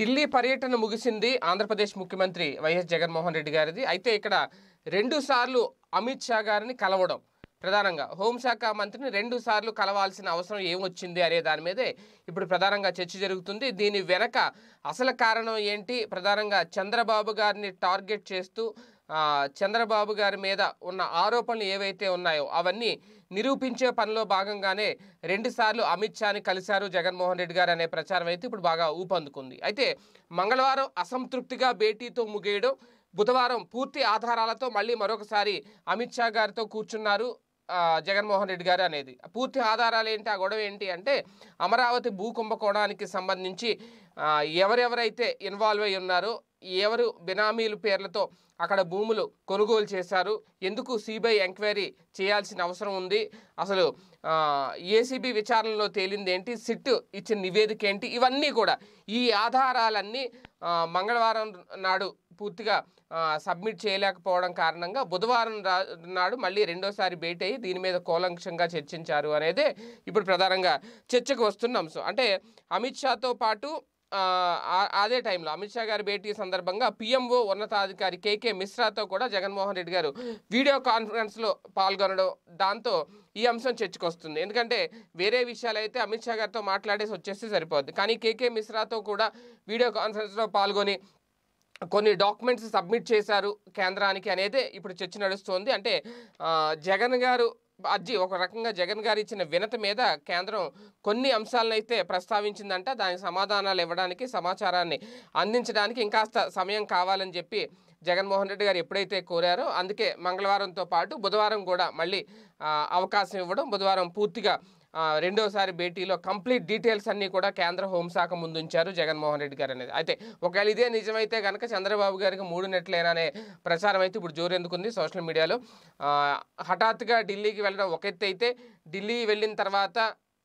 ఢిల్లీ పర్యటన ముగిసింది ఆంధ్రప్రదేశ్ ముఖ్యమంత్రి వైఎస్ జగన్మోహన్ రెడ్డి గారిది అయితే ఇక్కడ రెండు సార్లు అమిత్ షా గారిని కలవడం ప్రధానంగా హోంశాఖ మంత్రిని రెండు సార్లు కలవాల్సిన అవసరం ఏమొచ్చింది అనే దాని మీదే ఇప్పుడు ప్రధానంగా చర్చ జరుగుతుంది దీని వెనక అసలు కారణం ఏంటి ప్రధానంగా చంద్రబాబు గారిని టార్గెట్ చేస్తూ చంద్రబాబు గారి మీద ఉన్న ఆరోపణలు ఏవైతే ఉన్నాయో అవన్నీ నిరూపించే పనిలో భాగంగానే రెండుసార్లు అమిత్ షాని కలిశారు జగన్మోహన్ రెడ్డి గారు అనే ప్రచారం అయితే ఇప్పుడు బాగా ఊపందుకుంది అయితే మంగళవారం అసంతృప్తిగా భేటీతో ముగియడం బుధవారం పూర్తి ఆధారాలతో మళ్ళీ మరొకసారి అమిత్ షా గారితో కూర్చున్నారు జగన్మోహన్ రెడ్డి గారు అనేది పూర్తి ఆధారాలు ఏంటి ఆ గొడవ ఏంటి అంటే అమరావతి భూ కుంభకోణానికి సంబంధించి ఎవరెవరైతే ఇన్వాల్వ్ అయి ఉన్నారో ఎవరు బినామీలు పేర్లతో అక్కడ భూములు కొనుగోలు చేశారు ఎందుకు సిబిఐ ఎంక్వైరీ చేయాల్సిన అవసరం ఉంది అసలు ఏసీబీ విచారణలో తేలింది ఏంటి సిట్ ఇచ్చిన నివేదిక ఏంటి ఇవన్నీ కూడా ఈ ఆధారాలన్నీ మంగళవారం నాడు పూర్తిగా సబ్మిట్ చేయలేకపోవడం కారణంగా బుధవారం నాడు మళ్ళీ రెండోసారి భేటీ అయ్యి దీని మీద కూలంక్షంగా చర్చించారు అనేది ఇప్పుడు ప్రధానంగా చర్చకు వస్తున్న అంశం అంటే అమిత్ షాతో పాటు అదే టైంలో అమిత్ షా గారి భేటీ సందర్భంగా పిఎంఓ ఉన్నతాధికారి కేకే మిశ్రాతో కూడా జగన్మోహన్ రెడ్డి గారు వీడియో కాన్ఫరెన్స్లో పాల్గొనడం దాంతో ఈ అంశం చర్చకొస్తుంది ఎందుకంటే వేరే విషయాలు అయితే అమిత్ షా గారితో మాట్లాడేసి వచ్చేస్తే సరిపోద్ది కానీ కేకే మిశ్రాతో కూడా వీడియో కాన్ఫరెన్స్లో పాల్గొని కొన్ని డాక్యుమెంట్స్ సబ్మిట్ చేశారు కేంద్రానికి అనేది ఇప్పుడు చర్చ నడుస్తోంది అంటే జగన్ గారు అర్జీ ఒక రకంగా జగన్ గారు ఇచ్చిన వినతి మీద కేంద్రం కొన్ని అంశాలను అయితే ప్రస్తావించిందంట దానికి సమాధానాలు ఇవ్వడానికి సమాచారాన్ని అందించడానికి ఇంకాస్త సమయం కావాలని చెప్పి జగన్మోహన్ రెడ్డి గారు ఎప్పుడైతే కోరారో అందుకే మంగళవారంతో పాటు బుధవారం కూడా మళ్ళీ అవకాశం ఇవ్వడం బుధవారం పూర్తిగా రెండోసారి భేటీలో కంప్లీట్ డీటెయిల్స్ అన్నీ కూడా కేంద్ర హోంశాఖ ముందుంచారు జగన్మోహన్ రెడ్డి గారు అనేది అయితే ఒకవేళ ఇదే నిజమైతే కనుక చంద్రబాబు గారికి మూడు నెట్లేననే ప్రచారం అయితే ఇప్పుడు జోరెందుకుంది సోషల్ మీడియాలో హఠాత్తుగా ఢిల్లీకి వెళ్ళడం ఒక ఎత్తు అయితే ఢిల్లీ వెళ్ళిన తర్వాత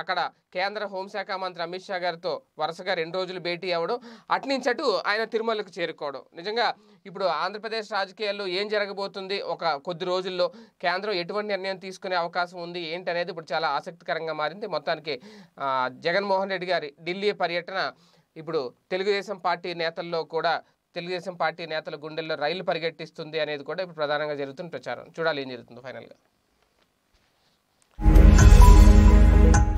అక్కడ కేంద్ర హోంశాఖ మంత్రి అమిత్ షా గారితో వరుసగా రెండు రోజులు భేటీ అవ్వడం అటు ఆయన తిరుమలకు చేరుకోవడం నిజంగా ఇప్పుడు ఆంధ్రప్రదేశ్ రాజకీయాల్లో ఏం జరగబోతుంది ఒక కొద్ది రోజుల్లో కేంద్రం ఎటువంటి నిర్ణయం తీసుకునే అవకాశం ఉంది ఏంటి అనేది ఇప్పుడు చాలా ఆసక్తికరంగా మారింది మొత్తానికి జగన్మోహన్ రెడ్డి గారి ఢిల్లీ పర్యటన ఇప్పుడు తెలుగుదేశం పార్టీ నేతల్లో కూడా తెలుగుదేశం పార్టీ నేతల గుండెల్లో రైలు పరిగెట్టిస్తుంది అనేది కూడా ఇప్పుడు ప్రధానంగా జరుగుతున్న ప్రచారం చూడాలి ఏం జరుగుతుంది ఫైనల్గా